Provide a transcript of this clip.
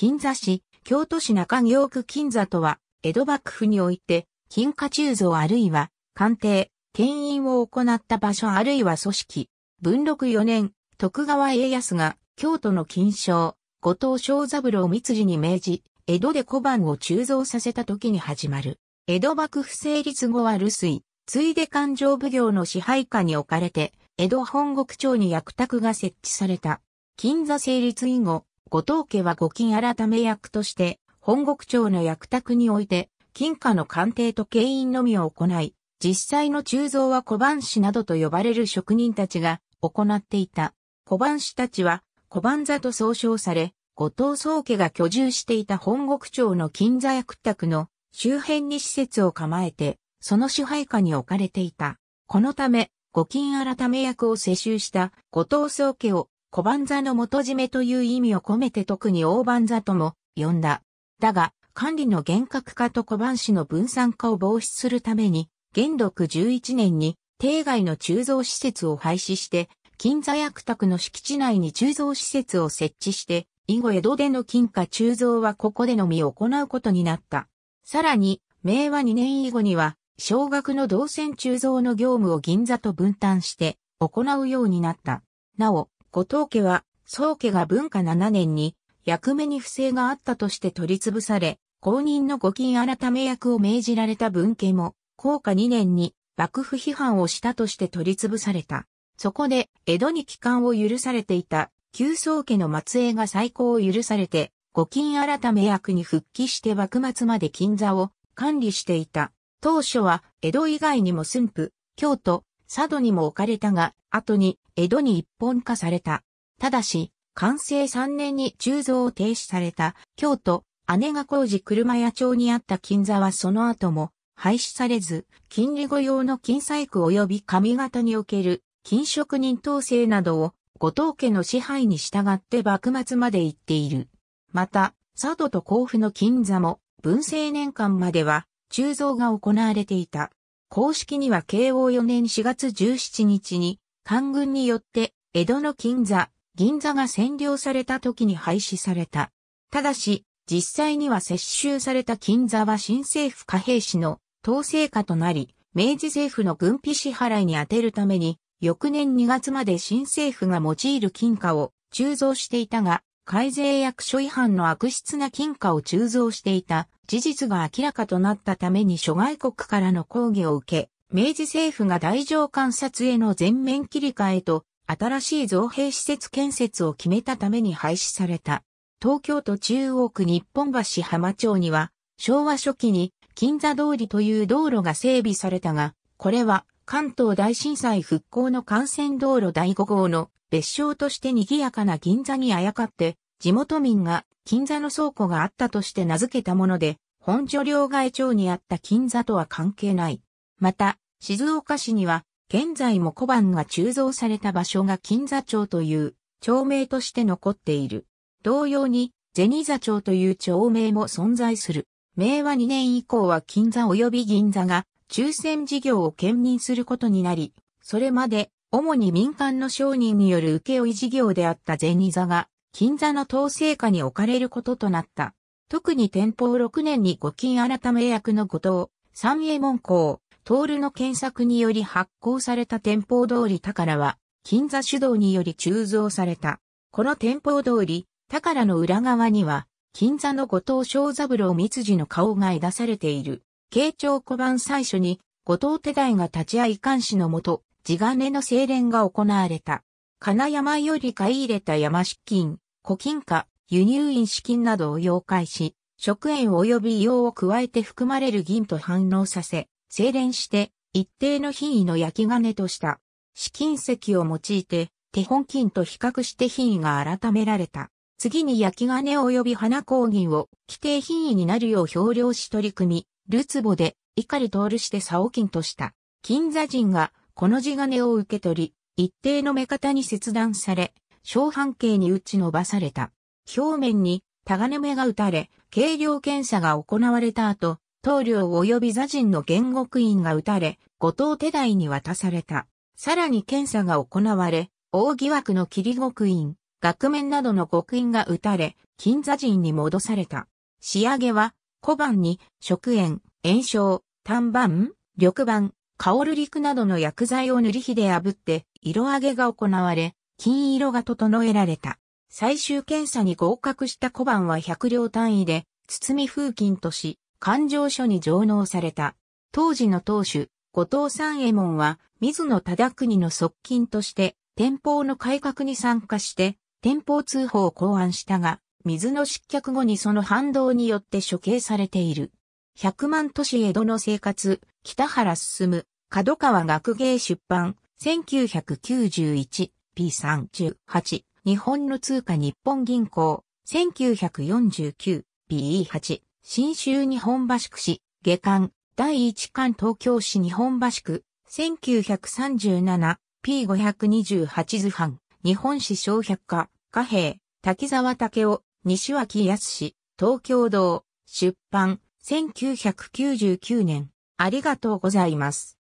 金座市、京都市中京区金座とは、江戸幕府において、金貨鋳造あるいは、官邸、牽引を行った場所あるいは組織。文禄4年、徳川家康が、京都の金賞、後藤章三郎三次に命じ、江戸で小判を鋳造させた時に始まる。江戸幕府成立後は留守ついで勘定奉行の支配下に置かれて、江戸本国町に役宅が設置された。金座成立以後、後藤家は御金改め役として、本国町の役宅において、金貨の鑑定と経印のみを行い、実際の鋳造は小判師などと呼ばれる職人たちが行っていた。小判師たちは小判座と総称され、後藤宗家が居住していた本国町の金座役宅の周辺に施設を構えて、その支配下に置かれていた。このため、御金改め役を世襲した後藤宗家を小判座の元締めという意味を込めて特に大判座とも呼んだ。だが、管理の厳格化と小判子の分散化を防止するために、元禄11年に、定外の鋳造施設を廃止して、金座薬宅の敷地内に鋳造施設を設置して、以後江戸での金貨鋳造はここでのみ行うことになった。さらに、明和2年以後には、小額の銅線鋳造の業務を銀座と分担して行うようになった。なお、後藤家は、宗家が文化7年に、役目に不正があったとして取り潰され、公認の御金改め役を命じられた文家も、高下2年に幕府批判をしたとして取り潰された。そこで、江戸に帰還を許されていた、旧宗家の末裔が再興を許されて、御金改め役に復帰して幕末まで金座を管理していた。当初は、江戸以外にも駿府、京都、佐渡にも置かれたが、後に江戸に一本化された。ただし、完成3年に鋳造を停止された京都、姉が工事車屋町にあった金座はその後も廃止されず、金利御用の金細工及び髪型における金職人統制などを後藤家の支配に従って幕末まで行っている。また、佐渡と甲府の金座も文政年間までは鋳造が行われていた。公式には慶応4年4月17日に、官軍によって、江戸の金座、銀座が占領された時に廃止された。ただし、実際には接収された金座は新政府貨幣士の統制下となり、明治政府の軍費支払いに充てるために、翌年2月まで新政府が用いる金貨を鋳造していたが、改税役所違反の悪質な金貨を鋳造していた事実が明らかとなったために諸外国からの抗議を受け、明治政府が大乗観察への全面切り替えと、新しい造幣施設建設を決めたために廃止された。東京都中央区日本橋浜町には、昭和初期に金座通りという道路が整備されたが、これは関東大震災復興の幹線道路第5号の別称として賑やかな銀座にあやかって地元民が金座の倉庫があったとして名付けたもので、本所両替町にあった金座とは関係ない。また、静岡市には、現在も小判が鋳造された場所が金座町という町名として残っている。同様に、銭座町という町名も存在する。明和2年以降は金座及び銀座が抽選事業を兼任することになり、それまで主に民間の商人による請負事業であった銭座が銀座の統制下に置かれることとなった。特に天保6年に五金改め役の後藤、三右衛門公、徹の検索により発行された天保通り宝は、金座主導により鋳造された。この天保通り、宝の裏側には、金座の後藤正三郎三次の顔が出されている。慶長小判最初に、後藤手代が立ち会い監視のもと、地金の精錬が行われた。金山より買い入れた山資金、古金貨、輸入印資金などを溶解し、食塩及び硫黄を加えて含まれる銀と反応させ、精錬して一定の品位の焼き金とした。資金石を用いて、手本金と比較して品位が改められた。次に焼き金及び花工銀を規定品位になるよう表量し取り組み、ルツボで、怒り通るして竿金とした。金座人がこの地金を受け取り、一定の目方に切断され、小半径に打ち伸ばされた。表面に、ネ目が打たれ、軽量検査が行われた後、棟梁及び座人の原獄院が打たれ、後藤手代に渡された。さらに検査が行われ、大疑惑の霧獄院、額面などの獄院が打たれ、金座人に戻された。仕上げは、小判に、食塩、炎症、炭板、緑板、香る陸などの薬剤を塗り火で炙って色上げが行われ、金色が整えられた。最終検査に合格した小判は100両単位で、包み風琴とし、勘定所に上納された。当時の当主、後藤三右衛門は、水野忠国の側近として、天保の改革に参加して、天保通報を考案したが、水の失脚後にその反動によって処刑されている。百万都市江戸の生活、北原進、む、角川学芸出版、1991、P38、日本の通貨日本銀行、1949、P8、新州日本橋区市、下巻、第一巻東京市日本橋区、1937、P528 図版、日本史小百科、貨幣、滝沢武雄、西脇康、東京道、出版、1999年、ありがとうございます。